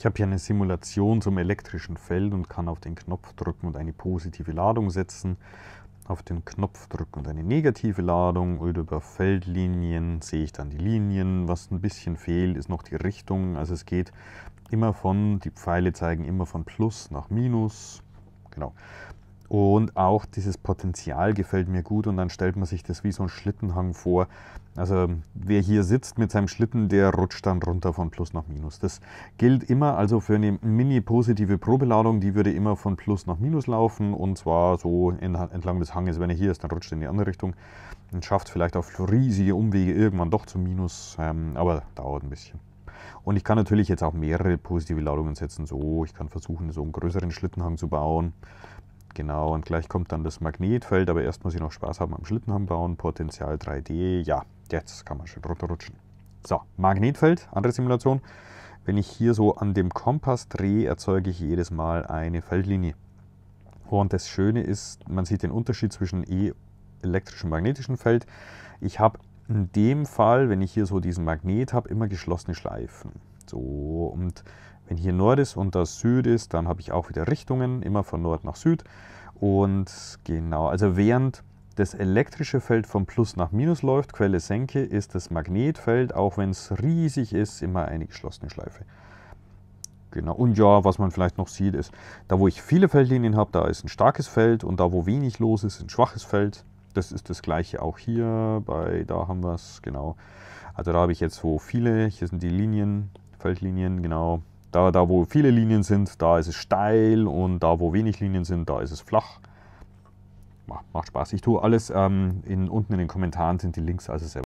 Ich habe hier eine Simulation zum elektrischen Feld und kann auf den Knopf drücken und eine positive Ladung setzen, auf den Knopf drücken und eine negative Ladung oder über Feldlinien sehe ich dann die Linien. Was ein bisschen fehlt, ist noch die Richtung. Also es geht immer von, die Pfeile zeigen immer von Plus nach Minus. Genau. Und auch dieses Potenzial gefällt mir gut und dann stellt man sich das wie so ein Schlittenhang vor. Also wer hier sitzt mit seinem Schlitten, der rutscht dann runter von Plus nach Minus. Das gilt immer also für eine mini-positive Probeladung, die würde immer von Plus nach Minus laufen und zwar so entlang des Hanges. Wenn er hier ist, dann rutscht er in die andere Richtung und schafft vielleicht auf riesige Umwege irgendwann doch zum Minus, ähm, aber dauert ein bisschen. Und ich kann natürlich jetzt auch mehrere positive Ladungen setzen. So, ich kann versuchen, so einen größeren Schlittenhang zu bauen Genau, und gleich kommt dann das Magnetfeld, aber erst muss ich noch Spaß haben am Schlitten bauen. Potenzial 3D, ja, jetzt kann man schön runterrutschen. So, Magnetfeld, andere Simulation. Wenn ich hier so an dem Kompass drehe, erzeuge ich jedes Mal eine Feldlinie. Und das Schöne ist, man sieht den Unterschied zwischen e, elektrischem und magnetischem Feld. Ich habe in dem Fall, wenn ich hier so diesen Magnet habe, immer geschlossene Schleifen. So, und wenn hier Nord ist und das Süd ist, dann habe ich auch wieder Richtungen, immer von Nord nach Süd. Und genau, also während das elektrische Feld von Plus nach Minus läuft, Quelle Senke, ist das Magnetfeld, auch wenn es riesig ist, immer eine geschlossene Schleife. Genau, und ja, was man vielleicht noch sieht, ist, da wo ich viele Feldlinien habe, da ist ein starkes Feld und da wo wenig los ist, ein schwaches Feld. Das ist das gleiche auch hier, bei da haben wir es, genau. Also da habe ich jetzt so viele, hier sind die Linien, Feldlinien, genau, da, da, wo viele Linien sind, da ist es steil und da, wo wenig Linien sind, da ist es flach. Macht, Spaß. Ich tue alles ähm, in, unten in den Kommentaren sind die Links also selber.